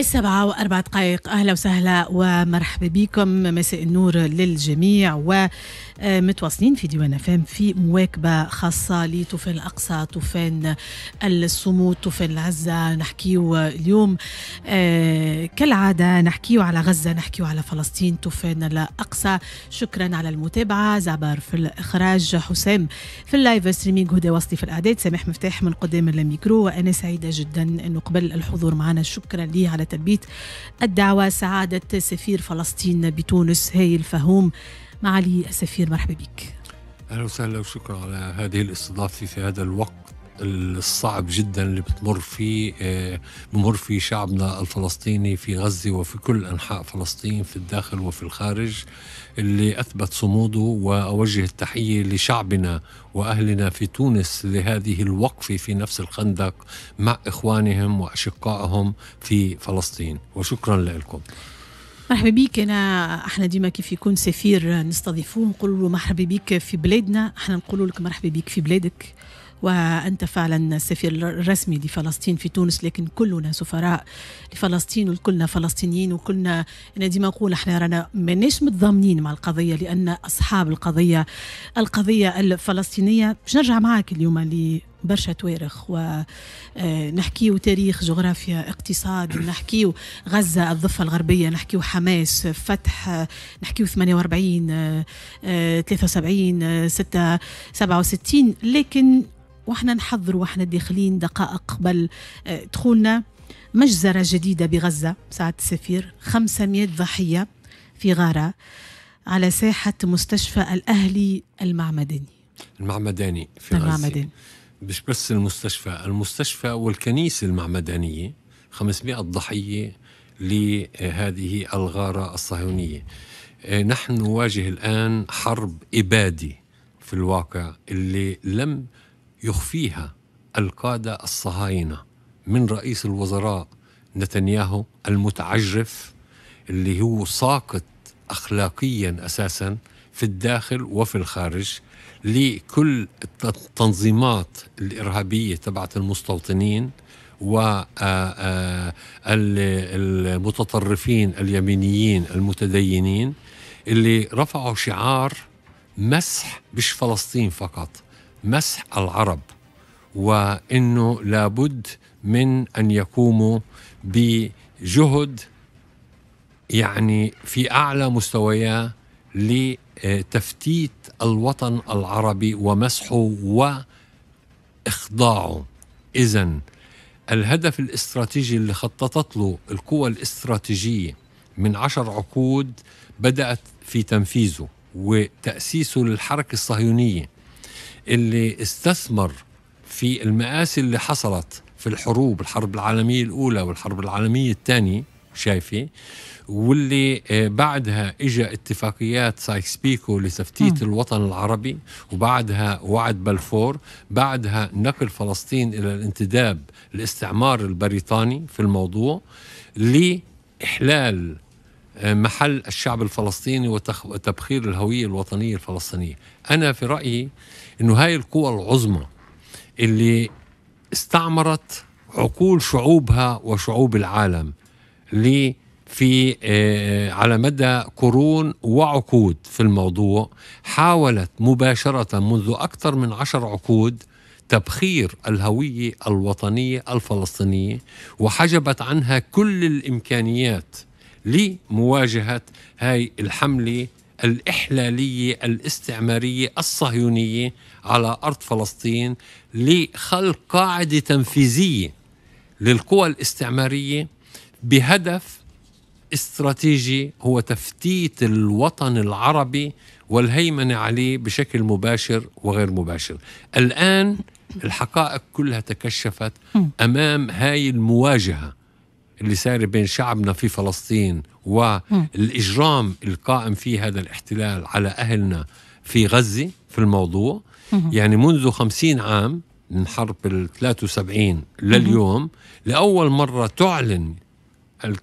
السبعة وأربع دقائق أهلا وسهلا ومرحبا بكم مساء النور للجميع ومتواصلين آه، في ديوان فام في مواكبة خاصة لطوفان الأقصى طوفان الصمود طوفان العزة نحكيو اليوم آه، كالعادة نحكيو على غزة نحكيو على فلسطين طوفان الأقصى شكرا على المتابعة زعبار في الإخراج حسام في اللايف ستريمينغ هدى وصلي في الإعداد سامح مفتاح من قدام الميكرو وأنا سعيدة جدا أنه قبل الحضور معنا شكرا لي على البيت الدعوة سعادة سفير فلسطين بتونس هايل فهوم معالي السفير مرحبا بك أهلا وسهلا وشكرا على هذه الاستضافة في هذا الوقت الصعب جدا اللي بتمر فيه آه، بمر فيه شعبنا الفلسطيني في غزة وفي كل أنحاء فلسطين في الداخل وفي الخارج اللي أثبت صموده وأوجه التحية لشعبنا وأهلنا في تونس لهذه الوقفة في نفس الخندق مع إخوانهم وأشقائهم في فلسطين وشكرا لكم مرحبا بك انا احنا ديما كيف يكون سفير نستضيفوه نقول له مرحبا بك في بلادنا احنا نقول لك مرحبا بك في بلادك وأنت فعلا السفير الرسمي لفلسطين في تونس لكن كلنا سفراء لفلسطين وكلنا فلسطينيين وكلنا أنا ديما نقول احنا رانا ماناش متضامنين مع القضية لأن أصحاب القضية القضية الفلسطينية باش نرجع معاك اليوم برشا توارخ ونحكيو آه، تاريخ جغرافيا اقتصاد نحكيو غزة الضفة الغربية نحكيو حماس فتح نحكيو 48 73 66 67 لكن واحنا نحضر واحنا داخلين دقائق قبل آه، دخولنا مجزرة جديدة بغزة ساعة السفير 500 ضحية في غارة على ساحة مستشفى الأهلي المعمداني المعمداني في المعمداني. غزة مش بس المستشفى المستشفى والكنيسة المعمدانية 500 ضحية لهذه الغارة الصهيونية آه، نحن نواجه الآن حرب إبادي في الواقع اللي لم يخفيها القادة الصهاينة من رئيس الوزراء نتنياهو المتعجرف اللي هو ساقط أخلاقيا أساسا في الداخل وفي الخارج لكل التنظيمات الإرهابية تبعت المستوطنين والمتطرفين اليمينيين المتدينين اللي رفعوا شعار مسح مش فلسطين فقط مسح العرب وانه لابد من ان يقوموا بجهد يعني في اعلى مستوياه لتفتيت الوطن العربي ومسحه واخضاعه اذا الهدف الاستراتيجي اللي خططت له القوى الاستراتيجيه من عشر عقود بدات في تنفيذه وتاسيسه للحركه الصهيونيه اللي استثمر في المآسي اللي حصلت في الحروب الحرب العالمية الأولى والحرب العالمية الثانية شايفة واللي آه، بعدها إجا اتفاقيات سايكس بيكو لتفتيت الوطن العربي وبعدها وعد بلفور بعدها نقل فلسطين الى الانتداب الاستعمار البريطاني في الموضوع لاحلال آه، محل الشعب الفلسطيني وتبخير الهوية الوطنية الفلسطينية أنا في رأيي أنه هاي القوى العظمى اللي استعمرت عقول شعوبها وشعوب العالم لي في آه، على مدى قرون وعقود في الموضوع حاولت مباشرة منذ أكثر من عشر عقود تبخير الهوية الوطنية الفلسطينية وحجبت عنها كل الإمكانيات لمواجهة هاي الحملة الإحلالية الاستعمارية الصهيونية على أرض فلسطين لخلق قاعدة تنفيذية للقوى الاستعمارية بهدف استراتيجي هو تفتيت الوطن العربي والهيمنة عليه بشكل مباشر وغير مباشر الآن الحقائق كلها تكشفت أمام هاي المواجهة اللي صار بين شعبنا في فلسطين والإجرام القائم فيه هذا الاحتلال على أهلنا في غزة في الموضوع يعني منذ خمسين عام من حرب ال 73 لليوم لأول مرة تعلن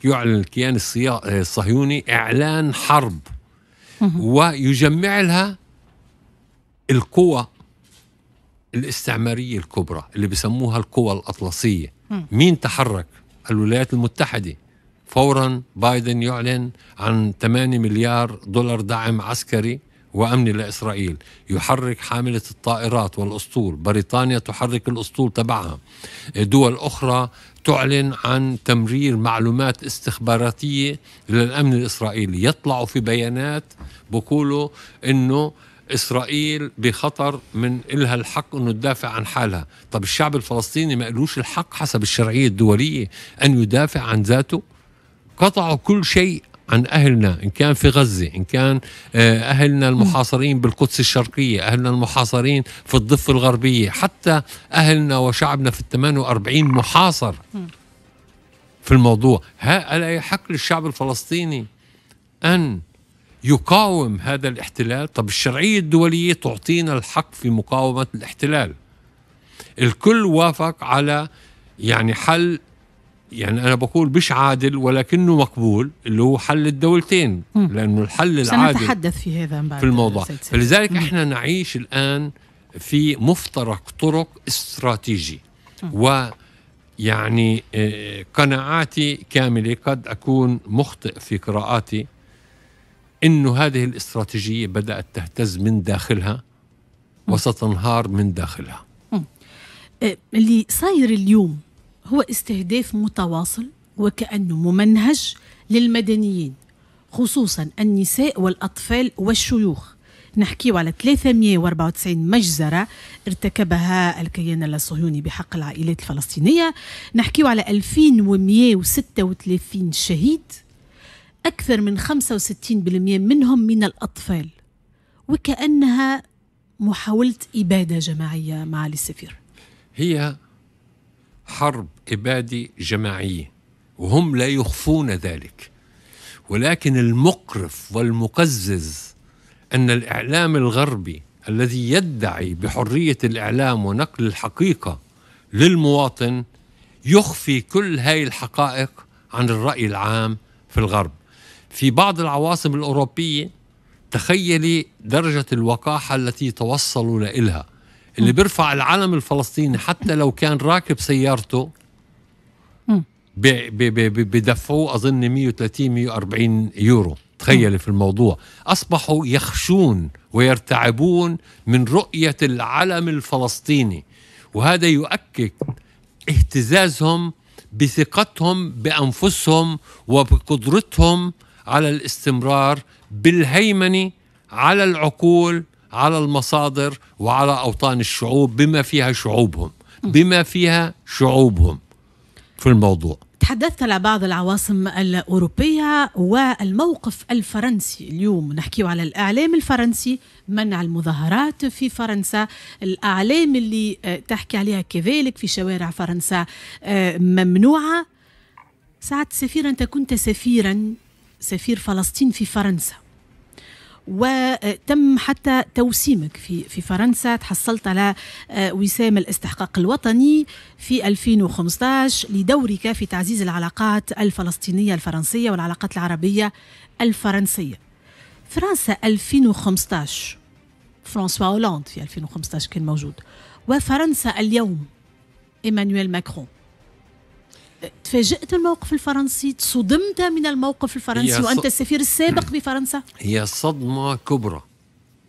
يعلن الكيان الصهيوني إعلان حرب ويجمع لها القوى الاستعمارية الكبرى اللي بسموها القوى الأطلسية مين تحرك الولايات المتحدة فورا بايدن يعلن عن 8 مليار دولار دعم عسكري وأمني لإسرائيل يحرك حاملة الطائرات والأسطول بريطانيا تحرك الأسطول تبعها دول أخرى تعلن عن تمرير معلومات استخباراتية للأمن الإسرائيلي يطلعوا في بيانات بقولوا أنه اسرائيل بخطر من إلها الحق انه تدافع عن حالها طب الشعب الفلسطيني ما إلوش الحق حسب الشرعيه الدوليه ان يدافع عن ذاته قطعوا كل شيء عن اهلنا ان كان في غزه ان كان آه، اهلنا المحاصرين بالقدس الشرقيه اهلنا المحاصرين في الضفه الغربيه حتى اهلنا وشعبنا في ال 48 محاصر في الموضوع ها الا يحق للشعب الفلسطيني ان يقاوم هذا الاحتلال طب الشرعية الدولية تعطينا الحق في مقاومة الاحتلال الكل وافق على يعني حل يعني أنا بقول مش عادل ولكنه مقبول اللي هو حل الدولتين لأنه الحل العادل سنتحدث في هذا بعد في الموضوع سيد سيد. فلذلك مم. إحنا نعيش الآن في مفترق طرق استراتيجي و يعني آه، قناعاتي كاملة قد أكون مخطئ في قراءاتي انه هذه الاستراتيجيه بدات تهتز من داخلها وستنهار من داخلها اللي صاير اليوم هو استهداف متواصل وكأنه ممنهج للمدنيين خصوصا النساء والأطفال والشيوخ نحكي على 394 مجزرة ارتكبها الكيان الصهيوني بحق العائلات الفلسطينية نحكي على 2136 شهيد أكثر من 65% منهم من الأطفال وكأنها محاولة إبادة جماعية معالي السفير هي حرب إبادة جماعية وهم لا يخفون ذلك ولكن المقرف والمقزز أن الإعلام الغربي الذي يدعي بحرية الإعلام ونقل الحقيقة للمواطن يخفي كل هاي الحقائق عن الرأي العام في الغرب في بعض العواصم الأوروبية تخيلي درجة الوقاحة التي توصلوا لإلها اللي بيرفع العلم الفلسطيني حتى لو كان راكب سيارته بدفعوه أظن 130 140 يورو تخيلي في الموضوع أصبحوا يخشون ويرتعبون من رؤية العلم الفلسطيني وهذا يؤكد اهتزازهم بثقتهم بأنفسهم وبقدرتهم على الاستمرار بالهيمنه على العقول على المصادر وعلى اوطان الشعوب بما فيها شعوبهم بما فيها شعوبهم في الموضوع تحدثت على بعض العواصم الأوروبية والموقف الفرنسي اليوم نحكي على الإعلام الفرنسي منع المظاهرات في فرنسا الأعلام اللي آه، تحكي عليها كذلك في شوارع فرنسا آه، ممنوعة سعد سفيرا أنت كنت سفيرا سفير فلسطين في فرنسا وتم حتى توسيمك في في فرنسا تحصلت على آه، وسام الاستحقاق الوطني في 2015 لدورك في تعزيز العلاقات الفلسطينيه الفرنسيه والعلاقات العربيه الفرنسيه فرنسا 2015 فرانسوا هولاند في 2015 كان موجود وفرنسا اليوم ايمانويل ماكرون تفاجأت الموقف الفرنسي تصدمت من الموقف الفرنسي وأنت السفير السابق بفرنسا هي صدمة كبرى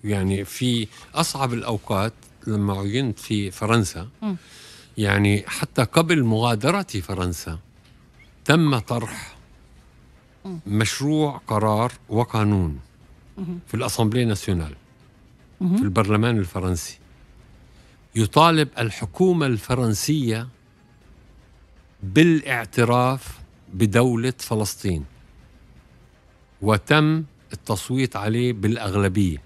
يعني في أصعب الأوقات لما عينت في فرنسا يعني حتى قبل مغادرتي فرنسا تم طرح مشروع قرار وقانون في الأسامبلي ناسيونال في البرلمان الفرنسي يطالب الحكومة الفرنسية بالاعتراف بدولة فلسطين وتم التصويت عليه بالأغلبية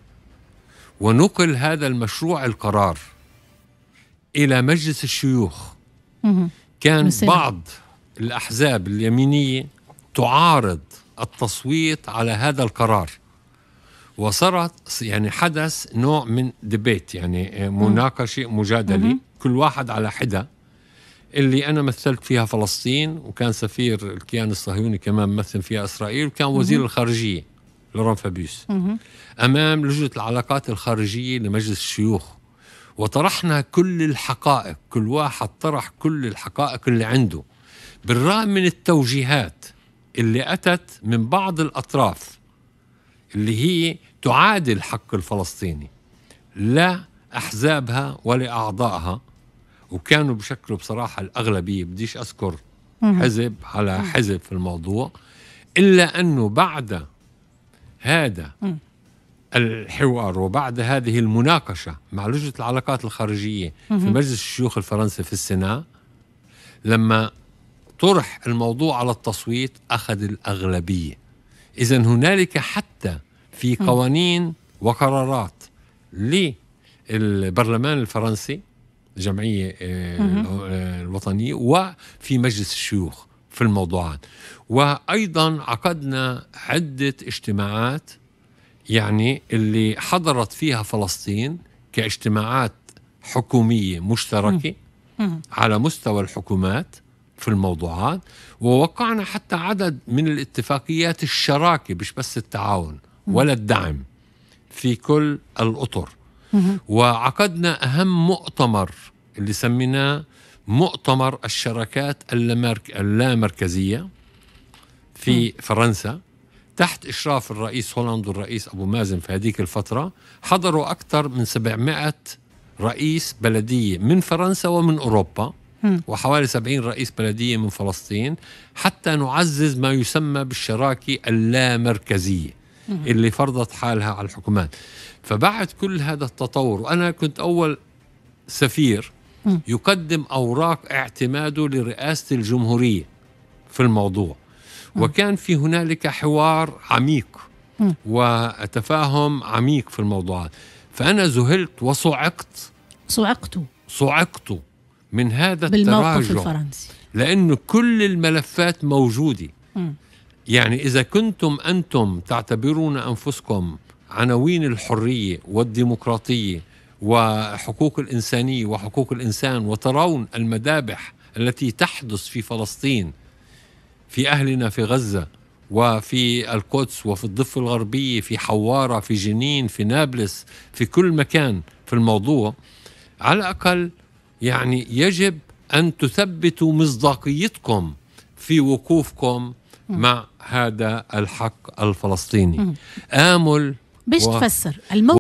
ونقل هذا المشروع القرار إلى مجلس الشيوخ كان بعض الأحزاب اليمينية تعارض التصويت على هذا القرار وصارت يعني حدث نوع من ديبيت يعني مناقشة مجادلة كل واحد على حدة اللي أنا مثلت فيها فلسطين وكان سفير الكيان الصهيوني كمان مثل فيها إسرائيل وكان وزير الخارجية لوران فابيوس أمام لجنة العلاقات الخارجية لمجلس الشيوخ وطرحنا كل الحقائق كل واحد طرح كل الحقائق اللي عنده بالرغم من التوجيهات اللي أتت من بعض الأطراف اللي هي تعادل حق الفلسطيني لا أحزابها ولا أعضائها وكانوا بشكل بصراحة الأغلبية بديش أذكر حزب على حزب في الموضوع إلا أنه بعد هذا الحوار وبعد هذه المناقشة مع لجنة العلاقات الخارجية في مجلس الشيوخ الفرنسي في السنة لما طرح الموضوع على التصويت أخذ الأغلبية إذا هنالك حتى في قوانين وقرارات للبرلمان الفرنسي الجمعيه آه، آه، الوطنيه وفي مجلس الشيوخ في الموضوعات وايضا عقدنا عده اجتماعات يعني اللي حضرت فيها فلسطين كاجتماعات حكوميه مشتركه على مستوى الحكومات في الموضوعات ووقعنا حتى عدد من الاتفاقيات الشراكه مش بس التعاون ولا الدعم في كل الاطر وعقدنا أهم مؤتمر اللي سميناه مؤتمر الشراكات اللامركزية في فرنسا تحت إشراف الرئيس هولاند والرئيس أبو مازن في هذيك الفترة حضروا أكثر من 700 رئيس بلدية من فرنسا ومن أوروبا وحوالي 70 رئيس بلدية من فلسطين حتى نعزز ما يسمى بالشراكة اللامركزية اللي فرضت حالها على الحكومات فبعد كل هذا التطور وأنا كنت أول سفير يقدم أوراق اعتماده لرئاسة الجمهورية في الموضوع وكان في هنالك حوار عميق وتفاهم عميق في الموضوعات فأنا ذهلت وصعقت صعقت صعقت من هذا التراجع بالموقف الفرنسي لأنه كل الملفات موجودة يعني إذا كنتم أنتم تعتبرون أنفسكم عناوين الحرية والديمقراطية وحقوق الإنسانية وحقوق الإنسان وترون المذابح التي تحدث في فلسطين في أهلنا في غزة وفي القدس وفي الضفة الغربية في حوارة في جنين في نابلس في كل مكان في الموضوع على الأقل يعني يجب أن تثبتوا مصداقيتكم في وقوفكم مع هذا الحق الفلسطيني آمل باش و... تفسر الموقف